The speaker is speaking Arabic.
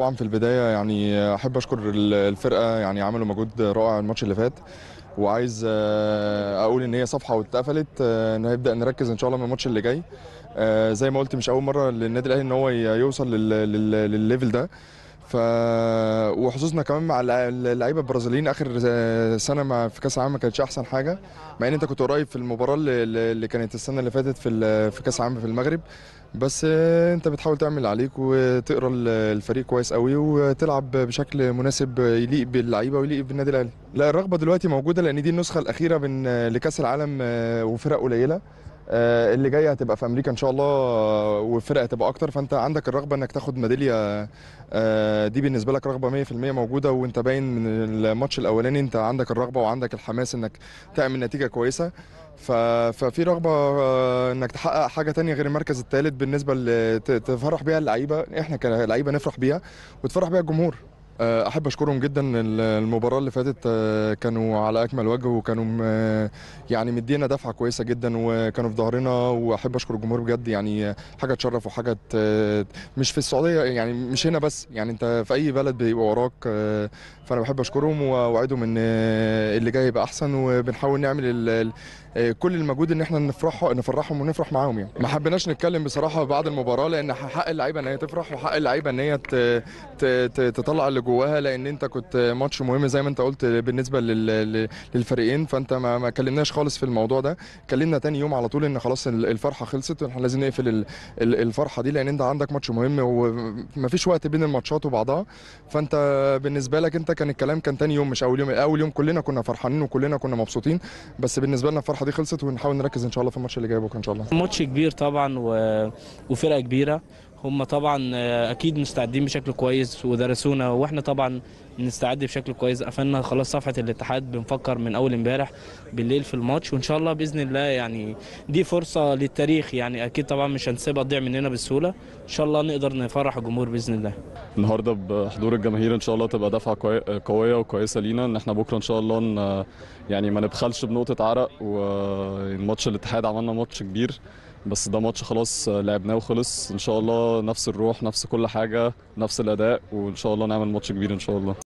طبعا في البدايه يعني احب اشكر الفرقه يعني عملوا مجهود رائع الماتش اللي فات وعايز آه، اقول ان هي صفحه واتقفلت آه، نبدا نركز ان شاء الله من الماتش اللي جاي آه، زي ما قلت مش اول مره للنادي الاهلي ان هو يوصل للليفل ده ف وحظوظنا كمان مع اللعيبه البرازيليين اخر آه، سنه مع في كاس العالم ما كانتش احسن حاجه مع ان انت كنت قريب في المباراه اللي كانت السنه اللي فاتت في في كاس العالم في المغرب بس آه، انت بتحاول تعمل اللي عليك وتقرا الفريق كويس قوي وتلعب بشكل مناسب يليق باللعيبه ويليق بالنادي الاهلي لا الرغبه دلوقتي موجوده لان دي النسخه الاخيره من آه، لكاس العالم وفرق قليله آه، اللي جايه هتبقى في امريكا ان شاء الله آه، والفرق هتبقى اكتر فانت عندك الرغبه انك تاخد ميداليه آه، دي بالنسبه لك رغبه 100% موجوده وانت باين من الماتش الاولاني انت عندك الرغبه وعندك الحماس انك تعمل نتيجه كويسه ففي رغبه انك تحقق حاجه تانية غير المركز الثالث بالنسبه تفرح بيها اللعيبه احنا كلعيبه نفرح بيها وتفرح بيها الجمهور آه، احب اشكرهم جدا المباراه اللي فاتت آه، كانوا على اكمل وجه وكانوا آه، يعني مدينا دفعه كويسه جدا وكانوا في ظهرنا واحب اشكر الجمهور بجد يعني حاجه تشرف وحاجه مش في السعوديه يعني مش هنا بس يعني انت في اي بلد بيبقى وراك فانا بحب اشكرهم واوعدهم ان اللي جاي يبقى احسن وبنحاول نعمل كل المجهود ان احنا نفرحه نفرحهم ونفرح معاهم يعني ما حبيناش نتكلم بصراحه بعد المباراه لان حق اللعيبه ان هي تفرح وحق اللعيبه ان هي تطلع اللي جواها لان انت كنت ماتش مهم زي ما انت قلت بالنسبه للفريقين فانت ما كلمناش خالص في الموضوع ده كلمنا تاني يوم على طول ان خلاص الفرحه خلصت واحنا لازم نقفل الفرحه دي لان انت عندك ماتش مهم ومفيش وقت بين الماتشات وبعضها فانت بالنسبه لك انت كان الكلام كان تاني يوم مش اول يوم اول يوم كلنا كنا فرحانين وكلنا كنا مبسوطين بس بالنسبه لنا الفرحه دي خلصت ونحاول نركز ان شاء الله في الماتش اللي جاي بكره ان شاء الله ماتش كبير طبعا و... وفرقه كبيره هم طبعا آه، اكيد مستعدين بشكل كويس ودرسونا واحنا طبعا بنستعد بشكل كويس قفلنا خلاص صفحه الاتحاد بنفكر من اول امبارح بالليل في الماتش وان شاء الله باذن الله يعني دي فرصه للتاريخ يعني اكيد طبعا مش هنسيبها تضيع مننا بالسهوله ان شاء الله نقدر نفرح الجمهور باذن الله النهارده بحضور الجماهير ان شاء الله تبقى دفعه قويه وكويسه لينا ان احنا بكره ان شاء الله ان يعني ما نبخلش بنقطه عرق وماتش الاتحاد عملنا ماتش كبير بس ده ماتش خلاص آه، لعبناه وخلص ان شاء الله نفس الروح نفس كل حاجه نفس الاداء وان شاء الله نعمل ماتش كبير ان شاء الله